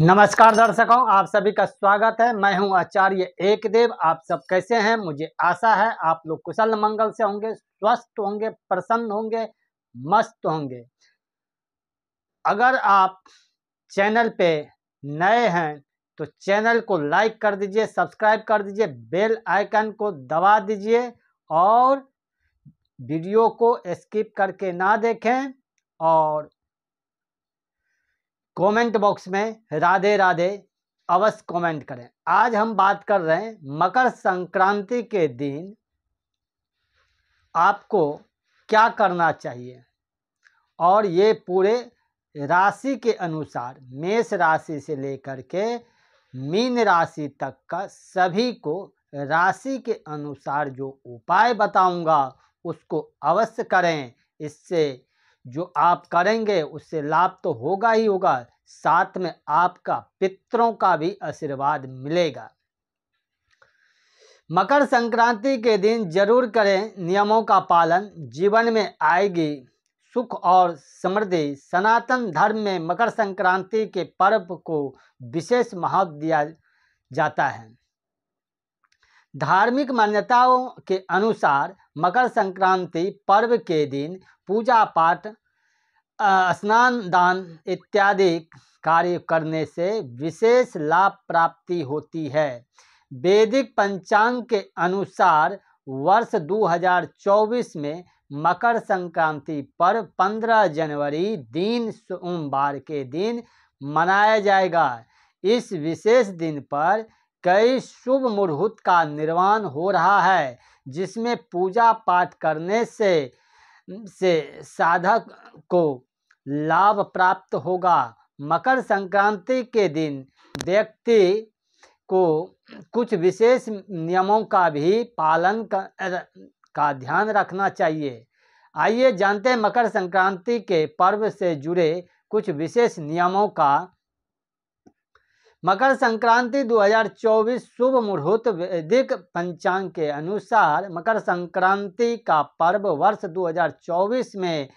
नमस्कार दर्शकों आप सभी का स्वागत है मैं हूं आचार्य एक देव आप सब कैसे हैं मुझे आशा है आप लोग कुशल मंगल से होंगे स्वस्थ होंगे प्रसन्न होंगे मस्त होंगे अगर आप चैनल पे नए हैं तो चैनल को लाइक कर दीजिए सब्सक्राइब कर दीजिए बेल आइकन को दबा दीजिए और वीडियो को स्किप करके ना देखें और कमेंट बॉक्स में राधे राधे अवश्य कमेंट करें आज हम बात कर रहे हैं मकर संक्रांति के दिन आपको क्या करना चाहिए और ये पूरे राशि के अनुसार मेष राशि से लेकर के मीन राशि तक का सभी को राशि के अनुसार जो उपाय बताऊंगा उसको अवश्य करें इससे जो आप करेंगे उससे लाभ तो होगा ही होगा साथ में आपका पितरों का भी आशीर्वाद मिलेगा मकर संक्रांति के दिन जरूर करें नियमों का पालन जीवन में आएगी सुख और समृद्धि सनातन धर्म में मकर संक्रांति के पर्व को विशेष महत्व दिया जाता है धार्मिक मान्यताओं के अनुसार मकर संक्रांति पर्व के दिन पूजा पाठ स्नान दान इत्यादि कार्य करने से विशेष लाभ प्राप्ति होती है वैदिक पंचांग के अनुसार वर्ष 2024 में मकर संक्रांति पर 15 जनवरी दिन सोमवार के दिन मनाया जाएगा इस विशेष दिन पर कई शुभ मुहूर्त का निर्माण हो रहा है जिसमें पूजा पाठ करने से से साधक को लाभ प्राप्त होगा मकर संक्रांति के दिन व्यक्ति को कुछ विशेष नियमों का भी पालन का, का ध्यान रखना चाहिए आइए जानते हैं मकर संक्रांति के पर्व से जुड़े कुछ विशेष नियमों का मकर संक्रांति 2024 शुभ मुहूर्त वैदिक पंचांग के अनुसार मकर संक्रांति का पर्व वर्ष 2024 में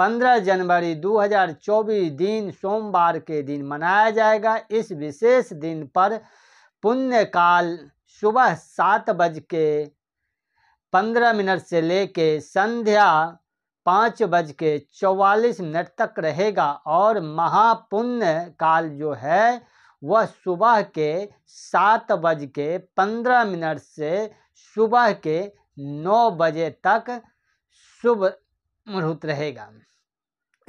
15 जनवरी 2024 दिन सोमवार के दिन मनाया जाएगा इस विशेष दिन पर पुण्यकाल सुबह सात बज के पंद्रह मिनट से लेके संध्या पाँच बज के चौवालीस मिनट तक रहेगा और महापुण्य काल जो है वह सुबह के सात बज के पंद्रह मिनट से सुबह के नौ बजे तक शुभ मुहूर्त रहेगा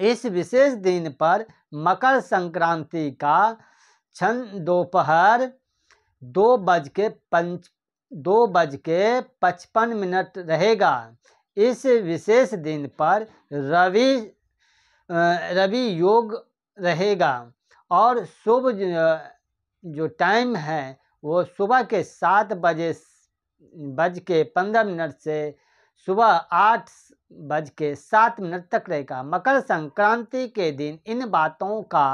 इस विशेष दिन पर मकर संक्रांति का क्षण दोपहर दो बज के पंच दो बज के पचपन मिनट रहेगा इस विशेष दिन पर रवि रवि योग रहेगा और शुभ जो टाइम है वो सुबह के सात बजे बज के पंद्रह मिनट से सुबह आठ बज के सात मिनट तक रहेगा मकर संक्रांति के दिन इन बातों का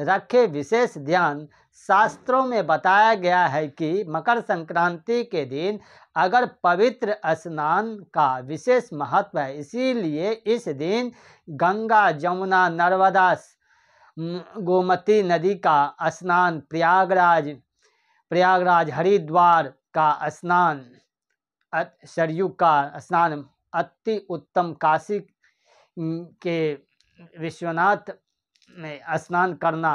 रखे विशेष ध्यान शास्त्रों में बताया गया है कि मकर संक्रांति के दिन अगर पवित्र स्नान का विशेष महत्व है इसीलिए इस दिन गंगा जमुना नर्मदा गोमती नदी का स्नान प्रयागराज प्रयागराज हरिद्वार का स्नान सरयू का स्नान अति उत्तम काशी के विश्वनाथ में स्नान करना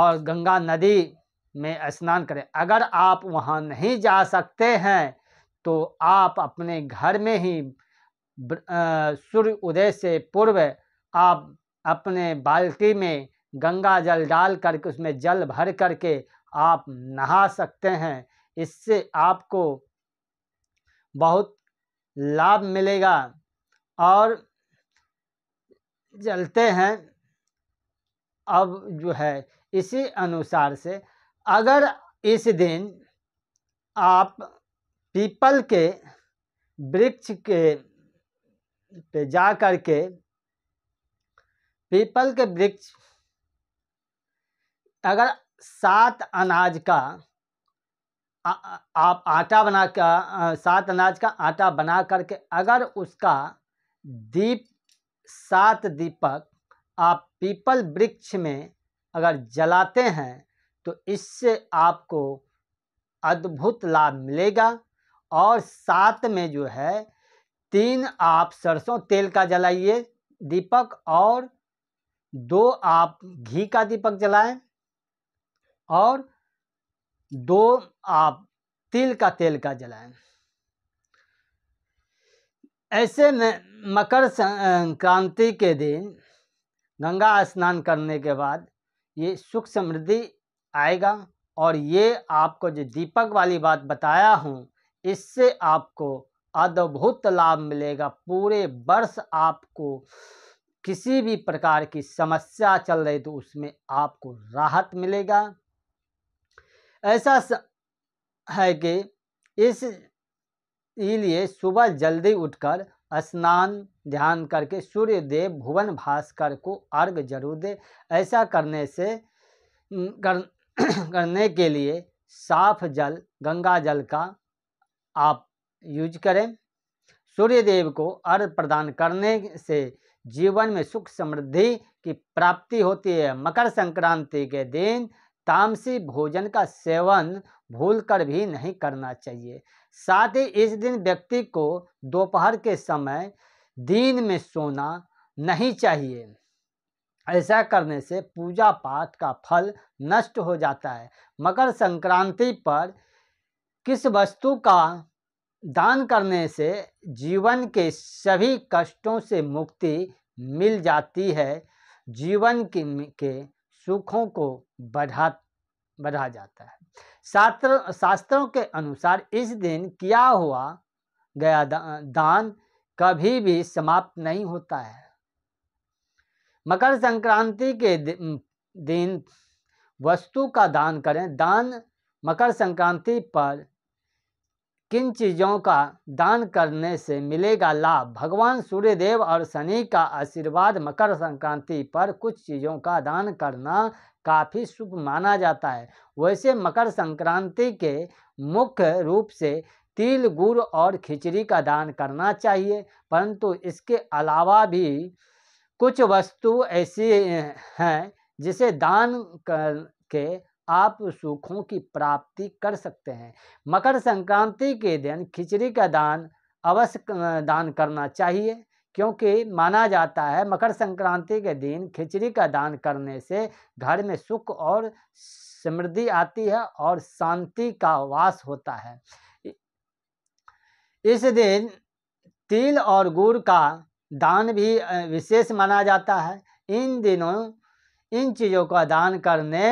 और गंगा नदी में स्नान करें अगर आप वहाँ नहीं जा सकते हैं तो आप अपने घर में ही सूर्य उदय से पूर्व आप अपने बाल्टी में गंगा जल डाल करके उसमें जल भर करके आप नहा सकते हैं इससे आपको बहुत लाभ मिलेगा और चलते हैं अब जो है इसी अनुसार से अगर इस दिन आप पीपल के वृक्ष के पे जा कर के पीपल के वृक्ष अगर सात अनाज का आप आटा बना कर सात अनाज का आटा बना करके अगर उसका दीप सात दीपक आप पीपल वृक्ष में अगर जलाते हैं तो इससे आपको अद्भुत लाभ मिलेगा और साथ में जो है तीन आप सरसों तेल का जलाइए दीपक और दो आप घी का दीपक जलाएं और दो आप तिल का तेल का जलाएं ऐसे में मकर संक्रांति के दिन गंगा स्नान करने के बाद ये सुख समृद्धि आएगा और ये आपको जो दीपक वाली बात बताया हूँ इससे आपको अद्भुत लाभ मिलेगा पूरे वर्ष आपको किसी भी प्रकार की समस्या चल रही तो उसमें आपको राहत मिलेगा ऐसा है कि इस इसलिए सुबह जल्दी उठकर स्नान ध्यान करके सूर्यदेव भुवन भास्कर को अर्घ जरूर दे ऐसा करने से कर, करने के लिए साफ जल गंगा जल का आप यूज करें सूर्यदेव को अर्घ प्रदान करने से जीवन में सुख समृद्धि की प्राप्ति होती है मकर संक्रांति के दिन तामसी भोजन का सेवन भूल कर भी नहीं करना चाहिए साथ ही इस दिन व्यक्ति को दोपहर के समय दिन में सोना नहीं चाहिए ऐसा करने से पूजा पाठ का फल नष्ट हो जाता है मकर संक्रांति पर किस वस्तु का दान करने से जीवन के सभी कष्टों से मुक्ति मिल जाती है जीवन के सुखों को बढ़ा बढ़ा जाता है शास्त्र शास्त्रों के अनुसार इस दिन किया हुआ गया दा, दान कभी भी समाप्त नहीं होता है मकर संक्रांति के दिन वस्तु का दान करें दान मकर संक्रांति पर किन चीज़ों का दान करने से मिलेगा लाभ भगवान सूर्यदेव और शनि का आशीर्वाद मकर संक्रांति पर कुछ चीज़ों का दान करना काफ़ी शुभ माना जाता है वैसे मकर संक्रांति के मुख्य रूप से तिल गुड़ और खिचड़ी का दान करना चाहिए परंतु इसके अलावा भी कुछ वस्तु ऐसी हैं जिसे दान कर के आप सुखों की प्राप्ति कर सकते हैं मकर संक्रांति के दिन खिचड़ी का दान अवश्य दान करना चाहिए क्योंकि माना जाता है मकर संक्रांति के दिन खिचड़ी का दान करने से घर में सुख और समृद्धि आती है और शांति का वास होता है इस दिन तिल और गुड़ का दान भी विशेष माना जाता है इन दिनों इन चीज़ों का दान करने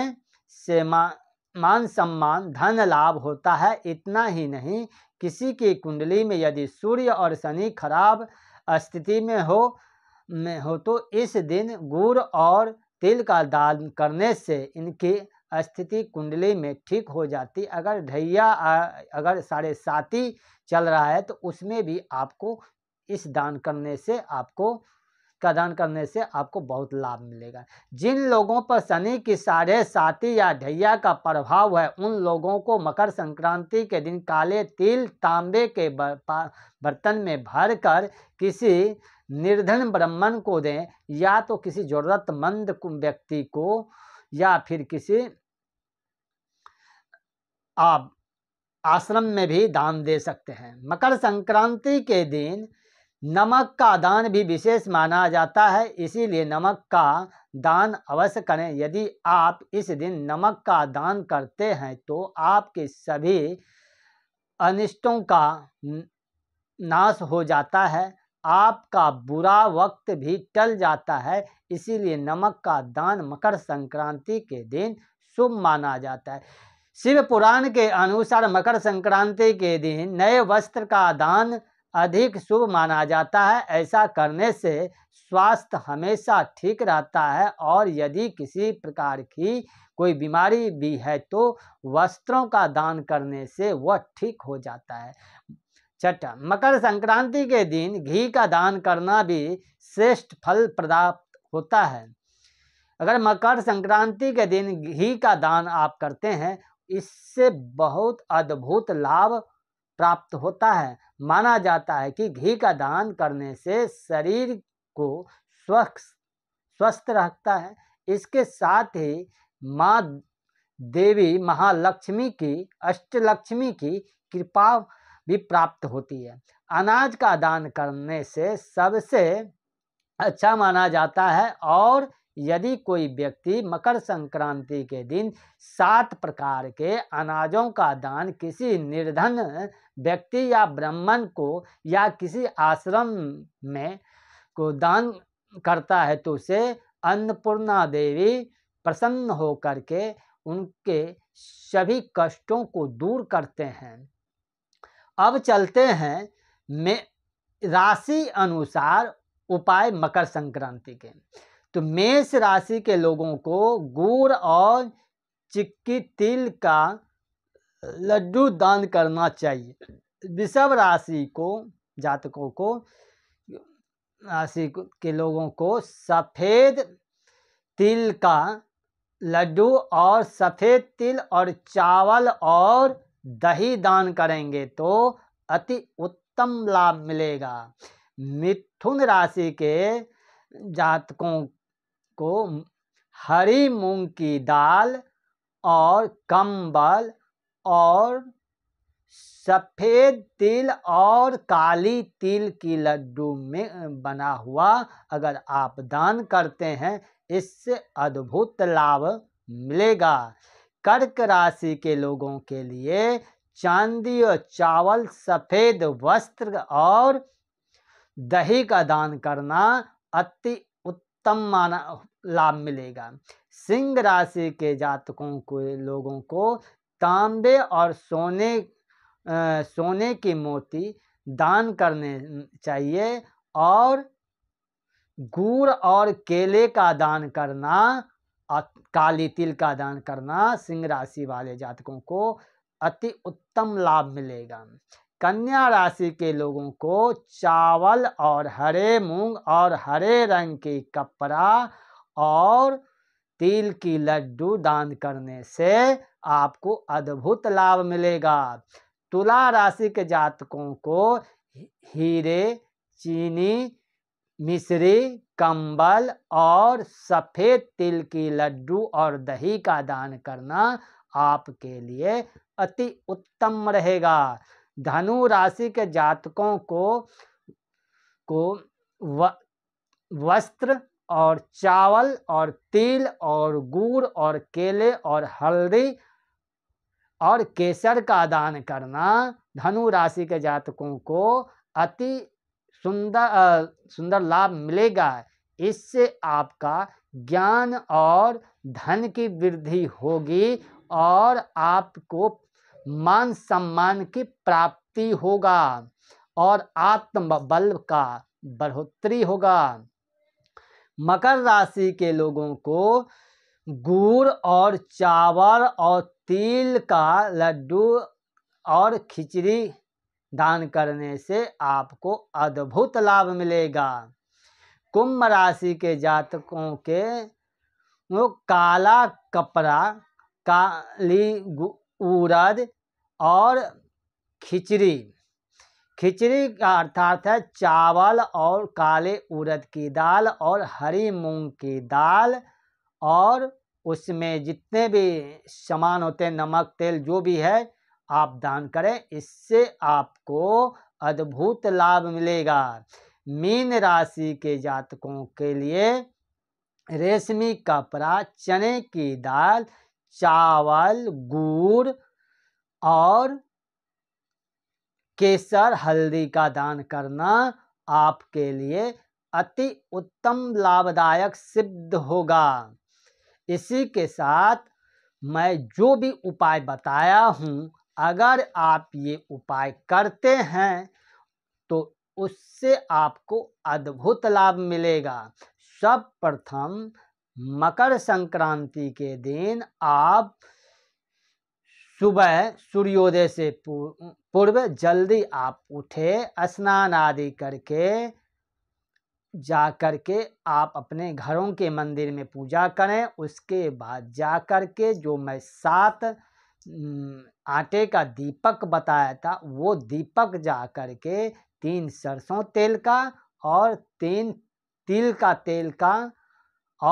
से मा, मान सम्मान धन लाभ होता है इतना ही नहीं किसी की कुंडली में यदि सूर्य और शनि खराब स्थिति में हो में हो तो इस दिन गुड़ और तिल का दान करने से इनकी स्थिति कुंडली में ठीक हो जाती अगर ढैया अगर साढ़े साथी चल रहा है तो उसमें भी आपको इस दान करने से आपको का दान करने से आपको बहुत लाभ मिलेगा जिन लोगों पर शनि की साढ़े साथी या ढैया का प्रभाव है उन लोगों को मकर संक्रांति के दिन काले तिल तांबे के बर्तन में भर कर किसी निर्धन ब्राह्मण को दें या तो किसी ज़रूरतमंद व्यक्ति को या फिर किसी आप आश्रम में भी दान दे सकते हैं मकर संक्रांति के दिन नमक का दान भी विशेष माना जाता है इसीलिए नमक का दान अवश्य करें यदि आप इस दिन नमक का दान करते हैं तो आपके सभी अनिष्टों का नाश हो जाता है आपका बुरा वक्त भी टल जाता है इसीलिए नमक का दान मकर संक्रांति के दिन शुभ माना जाता है शिव पुराण के अनुसार मकर संक्रांति के दिन नए वस्त्र का दान अधिक शुभ माना जाता है ऐसा करने से स्वास्थ्य हमेशा ठीक रहता है और यदि किसी प्रकार की कोई बीमारी भी है तो वस्त्रों का दान करने से वह ठीक हो जाता है छठा मकर संक्रांति के दिन घी का दान करना भी श्रेष्ठ फल प्राप्त होता है अगर मकर संक्रांति के दिन घी का दान आप करते हैं इससे बहुत अद्भुत लाभ प्राप्त होता है माना जाता है कि घी का दान करने से शरीर को स्वस्थ स्वस्थ रखता है इसके साथ ही माँ देवी महालक्ष्मी की अष्टलक्ष्मी की कृपा भी प्राप्त होती है अनाज का दान करने से सबसे अच्छा माना जाता है और यदि कोई व्यक्ति मकर संक्रांति के दिन सात प्रकार के अनाजों का दान किसी निर्धन व्यक्ति या ब्राह्मण को या किसी आश्रम में को दान करता है तो उसे अन्नपूर्णा देवी प्रसन्न होकर के उनके सभी कष्टों को दूर करते हैं अब चलते हैं में राशि अनुसार उपाय मकर संक्रांति के तो मेष राशि के लोगों को गुड़ और चिक्की तिल का लड्डू दान करना चाहिए विषभ राशि को जातकों को राशि के लोगों को सफ़ेद तिल का लड्डू और सफ़ेद तिल और चावल और दही दान करेंगे तो अति उत्तम लाभ मिलेगा मिथुन राशि के जातकों को हरी मूंग की दाल और कंबल और सफ़ेद तिल और काली तिल की लड्डू में बना हुआ अगर आप दान करते हैं इससे अद्भुत लाभ मिलेगा कर्क राशि के लोगों के लिए चांदी और चावल सफ़ेद वस्त्र और दही का दान करना अति उत्तम माना लाभ मिलेगा सिंह राशि के जातकों को लोगों को तांबे और सोने आ, सोने की मोती दान करने चाहिए और गुड़ और केले का दान करना और काली तिल का दान करना सिंह राशि वाले जातकों को अति उत्तम लाभ मिलेगा कन्या राशि के लोगों को चावल और हरे मूंग और हरे रंग के कपड़ा और तिल की लड्डू दान करने से आपको अद्भुत लाभ मिलेगा तुला राशि के जातकों को हीरे चीनी मिश्री कंबल और सफ़ेद तिल की लड्डू और दही का दान करना आपके लिए अति उत्तम रहेगा धनु राशि के जातकों को को व, वस्त्र और चावल और तिल और गुड़ और केले और हल्दी और केसर का दान करना धनु राशि के जातकों को अति सुंदर सुंदर लाभ मिलेगा इससे आपका ज्ञान और धन की वृद्धि होगी और आपको मान सम्मान की प्राप्ति होगा और आत्मबल का बढ़ोतरी होगा मकर राशि के लोगों को गुड़ और चावल और तिल का लड्डू और खिचड़ी दान करने से आपको अद्भुत लाभ मिलेगा कुंभ राशि के जातकों के वो काला कपड़ा काली उड़द और खिचड़ी खिचड़ी का अर्थात है चावल और काले उड़द की दाल और हरी मूंग की दाल और उसमें जितने भी सामान होते हैं नमक तेल जो भी है आप दान करें इससे आपको अद्भुत लाभ मिलेगा मीन राशि के जातकों के लिए रेशमी कपड़ा चने की दाल चावल गुड़ और केसर हल्दी का दान करना आपके लिए अति उत्तम लाभदायक सिद्ध होगा इसी के साथ मैं जो भी उपाय बताया हूँ अगर आप ये उपाय करते हैं तो उससे आपको अद्भुत लाभ मिलेगा सब प्रथम मकर संक्रांति के दिन आप सुबह सूर्योदय से पूर्व जल्दी आप उठे स्नान आदि करके जा के आप अपने घरों के मंदिर में पूजा करें उसके बाद जा कर के जो मैं सात आटे का दीपक बताया था वो दीपक जा कर के तीन सरसों तेल का और तीन तिल का तेल का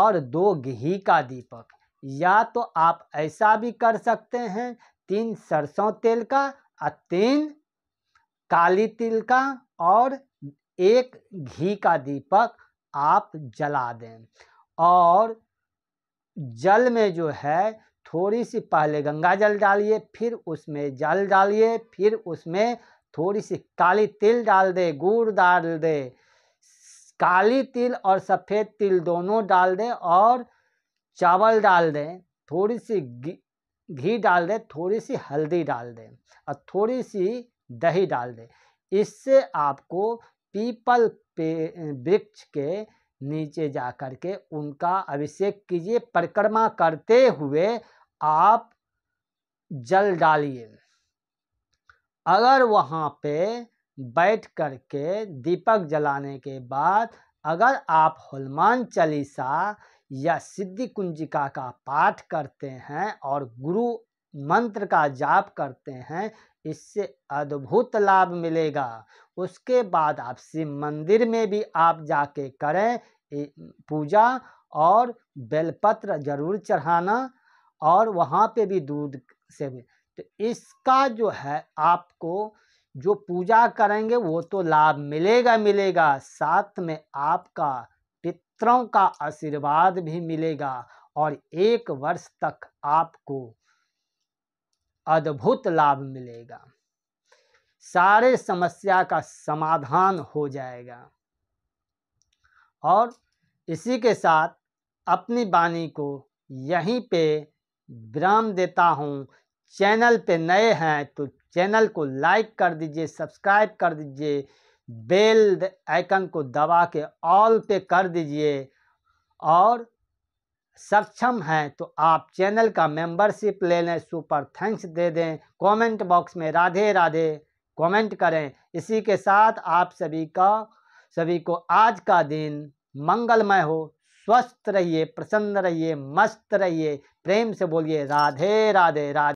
और दो घी का दीपक या तो आप ऐसा भी कर सकते हैं तीन सरसों तेल का और तीन काली तिल का और एक घी का दीपक आप जला दें और जल में जो है थोड़ी सी पहले गंगा जल डालिए फिर उसमें जल डालिए फिर उसमें थोड़ी सी काली तिल डाल दे गुड़ डाल दे काली तिल और सफ़ेद तिल दोनों डाल दें और चावल डाल दें थोड़ी सी घी डाल दें थोड़ी सी हल्दी डाल दें और थोड़ी सी दही डाल दें इससे आपको पीपल पे वृक्ष के नीचे जा कर के उनका अभिषेक कीजिए परिक्रमा करते हुए आप जल डालिए अगर वहाँ पे बैठ कर के दीपक जलाने के बाद अगर आप हनुमान चालीसा या सिद्धि कुंजिका का पाठ करते हैं और गुरु मंत्र का जाप करते हैं इससे अद्भुत लाभ मिलेगा उसके बाद आप शिव मंदिर में भी आप जाके करें पूजा और बेलपत्र जरूर चढ़ाना और वहाँ पे भी दूध से भी तो इसका जो है आपको जो पूजा करेंगे वो तो लाभ मिलेगा मिलेगा साथ में आपका मित्रों का आशीर्वाद भी मिलेगा और एक वर्ष तक आपको अद्भुत लाभ मिलेगा सारे समस्या का समाधान हो जाएगा और इसी के साथ अपनी वाणी को यहीं पे विराम देता हूँ चैनल पे नए हैं तो चैनल को लाइक कर दीजिए सब्सक्राइब कर दीजिए बेल आइकन को दबा के ऑल पे कर दीजिए और सक्षम हैं तो आप चैनल का मेंबरशिप ले लें सुपर थैंक्स दे दें कमेंट बॉक्स में राधे राधे कमेंट करें इसी के साथ आप सभी का सभी को आज का दिन मंगलमय हो स्वस्थ रहिए प्रसन्न रहिए मस्त रहिए प्रेम से बोलिए राधे राधे राधे